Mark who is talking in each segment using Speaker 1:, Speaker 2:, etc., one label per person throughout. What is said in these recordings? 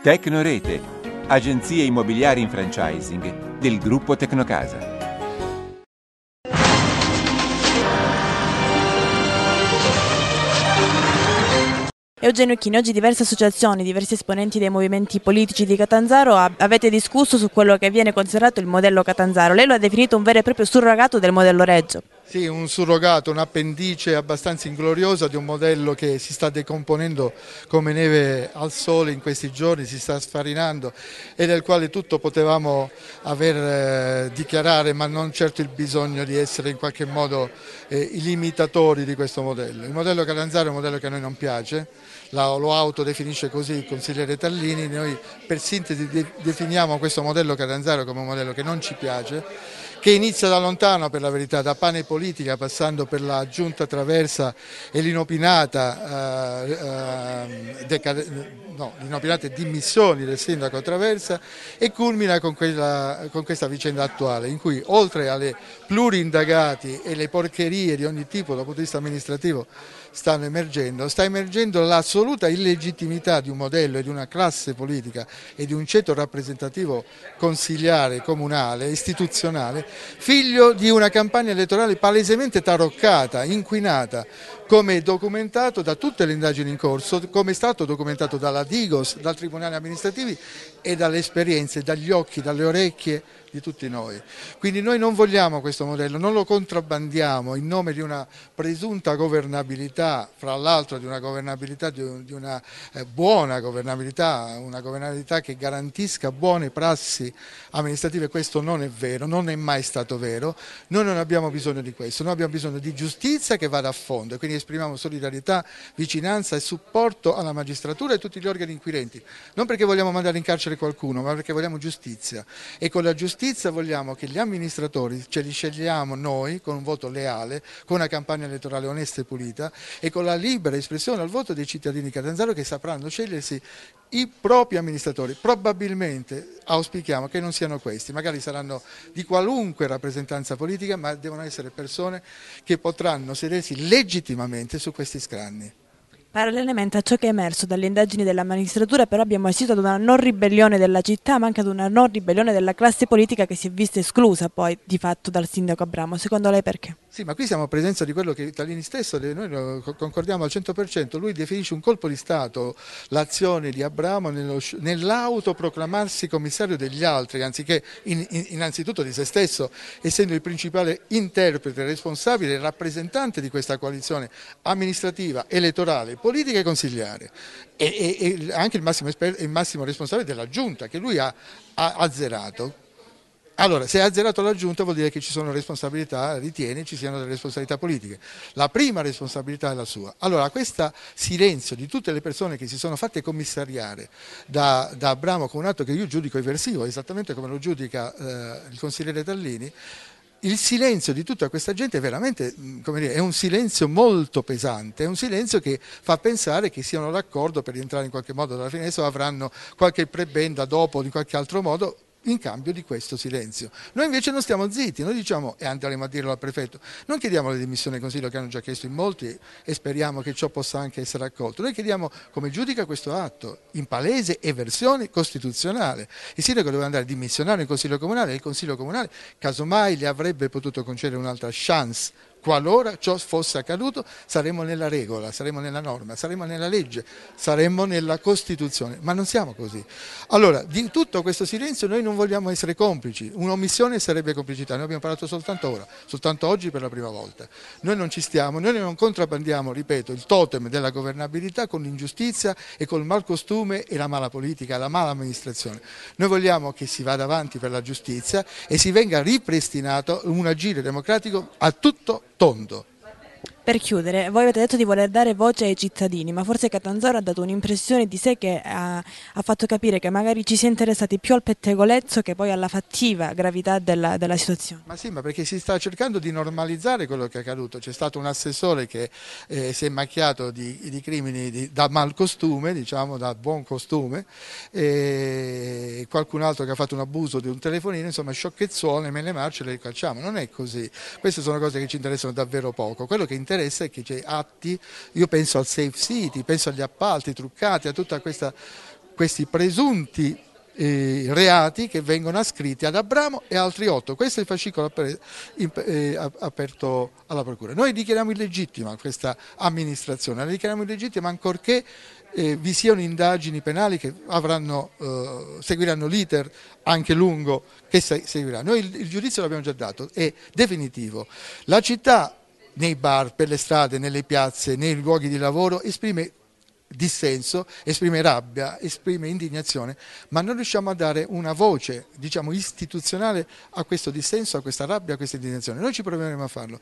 Speaker 1: Tecnorete, agenzie immobiliari in franchising del gruppo Tecnocasa. Eugenio Chini, oggi diverse associazioni, diversi esponenti dei movimenti politici di Catanzaro avete discusso su quello che viene considerato il modello Catanzaro. Lei lo ha definito un vero e proprio surrogato del modello Reggio.
Speaker 2: Sì, un surrogato, un'appendice abbastanza ingloriosa di un modello che si sta decomponendo come neve al sole in questi giorni, si sta sfarinando e del quale tutto potevamo aver eh, dichiarare, ma non certo il bisogno di essere in qualche modo eh, i limitatori di questo modello. Il modello Caranzaro è un modello che a noi non piace, la, lo autodefinisce così il consigliere Tallini, noi per sintesi de, definiamo questo modello Caranzaro come un modello che non ci piace, che inizia da lontano per la verità, da pane politico politica, passando per la giunta traversa e l'inopinata eh, eh, no, inopinate dimissioni del sindaco Traversa e culmina con, quella, con questa vicenda attuale in cui oltre alle plurindagati e le porcherie di ogni tipo dal punto di vista amministrativo stanno emergendo, sta emergendo l'assoluta illegittimità di un modello e di una classe politica e di un ceto rappresentativo consigliare, comunale, istituzionale, figlio di una campagna elettorale palesemente taroccata, inquinata, come documentato da tutte le indagini in corso, come è stato documentato dalla Digos, dal Tribunale Amministrativi e dalle esperienze, dagli occhi, dalle orecchie di tutti noi. Quindi noi non vogliamo questo modello, non lo contrabbandiamo in nome di una presunta governabilità, fra l'altro di una governabilità, di una eh, buona governabilità, una governabilità che garantisca buone prassi amministrative, questo non è vero, non è mai stato vero, noi non abbiamo bisogno di questo, noi abbiamo bisogno di giustizia che vada a fondo e quindi esprimiamo solidarietà, vicinanza e supporto alla magistratura e a tutti gli organi inquirenti, non perché vogliamo mandare in carcere qualcuno, ma perché vogliamo giustizia e con la giustizia giustizia vogliamo che gli amministratori ce li scegliamo noi con un voto leale, con una campagna elettorale onesta e pulita e con la libera espressione al voto dei cittadini catanzaro che sapranno scegliersi i propri amministratori. Probabilmente auspichiamo che non siano questi, magari saranno di qualunque rappresentanza politica, ma devono essere persone che potranno sedersi legittimamente su questi scranni.
Speaker 1: Parallelamente a ciò che è emerso dalle indagini della magistratura però abbiamo assistito ad una non ribellione della città ma anche ad una non ribellione della classe politica che si è vista esclusa poi di fatto dal sindaco Abramo. Secondo lei perché?
Speaker 2: Sì ma qui siamo a presenza di quello che Italini stesso, noi concordiamo al 100%, lui definisce un colpo di Stato l'azione di Abramo nell'autoproclamarsi commissario degli altri anziché in, in, innanzitutto di se stesso essendo il principale interprete, responsabile e rappresentante di questa coalizione amministrativa, elettorale politica e consigliare e, e, e anche il massimo, esperto, il massimo, responsabile della giunta che lui ha, ha azzerato. Allora, se ha azzerato la giunta vuol dire che ci sono responsabilità, ritiene ci siano delle responsabilità politiche. La prima responsabilità è la sua. Allora, questo silenzio di tutte le persone che si sono fatte commissariare da, da Abramo con un atto che io giudico eversivo, esattamente come lo giudica eh, il consigliere Tallini, il silenzio di tutta questa gente è veramente, mm, come dire, è un silenzio molto pesante, è un silenzio che fa pensare che siano d'accordo per rientrare in qualche modo dalla finestra, o avranno qualche prebenda dopo o di qualche altro modo, in cambio di questo silenzio. Noi invece non stiamo zitti, noi diciamo e andremo a dirlo al prefetto, non chiediamo le dimissioni del Consiglio che hanno già chiesto in molti e speriamo che ciò possa anche essere accolto, noi chiediamo come giudica questo atto in palese eversione costituzionale. Il sindaco doveva andare a dimissionare in Consiglio Comunale e il Consiglio Comunale casomai le avrebbe potuto concedere un'altra chance Qualora ciò fosse accaduto saremmo nella regola, saremmo nella norma, saremmo nella legge, saremmo nella Costituzione, ma non siamo così. Allora, di tutto questo silenzio noi non vogliamo essere complici, un'omissione sarebbe complicità, noi abbiamo parlato soltanto ora, soltanto oggi per la prima volta. Noi non ci stiamo, noi non contrabbandiamo, ripeto, il totem della governabilità con l'ingiustizia e col malcostume e la mala politica, la mala amministrazione. Noi vogliamo che si vada avanti per la giustizia e si venga ripristinato un agire democratico a tutto tondo. Per
Speaker 1: chiudere, voi avete detto di voler dare voce ai cittadini, ma forse Catanzaro ha dato un'impressione di sé che ha, eh, ha, fatto capire che magari ci si è interessati più al pettegolezzo che poi alla fattiva gravità della,
Speaker 2: della situazione. Ma sì, ma perché si sta cercando di normalizzare quello che è accaduto. C'è stato un assessore che eh, si è macchiato di, di crimini di, da costume, diciamo, da buon costume, e qualcun altro che ha fatto un abuso di un telefonino, insomma, sciocchezzone, me le marce le calciamo. Non è così. Queste sono cose che ci interessano davvero poco. Quello che interessa interessa è che c'è atti, io penso al Safe City, penso agli appalti truccati, a tutti questi presunti eh, reati che vengono ascritti ad Abramo e altri otto. Questo è il fascicolo aper, eh, aperto alla Procura. Noi dichiariamo illegittima questa amministrazione, la dichiariamo illegittima ancorché eh, vi siano indagini penali che avranno, eh, seguiranno l'iter anche lungo che seguirà. Noi il, il giudizio l'abbiamo già dato, è definitivo. La città nei bar, per le strade, nelle piazze, nei luoghi di lavoro, esprime dissenso, esprime rabbia, esprime indignazione, ma non riusciamo a dare una voce, diciamo, istituzionale a questo dissenso, a questa rabbia, a questa indignazione. Noi ci proveremo a farlo.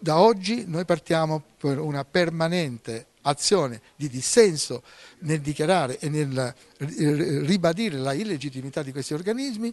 Speaker 2: Da oggi noi partiamo per una permanente azione di dissenso nel dichiarare e nel ribadire la illegittimità di questi organismi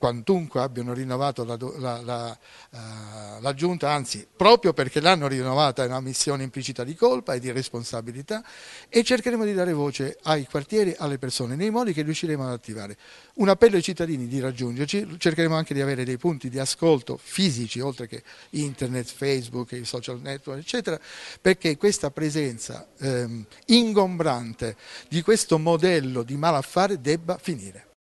Speaker 2: quantunque abbiano rinnovato la, la, la, eh, la, giunta, anzi proprio perché l'hanno rinnovata è una missione implicita di colpa e di responsabilità e cercheremo di dare voce ai quartieri, alle persone, nei modi che riusciremo ad attivare. Un appello ai cittadini di raggiungerci, cercheremo anche di avere dei punti di ascolto fisici, oltre che internet, Facebook, i social network, eccetera, perché questa presenza ehm, ingombrante di questo modello di malaffare debba finire.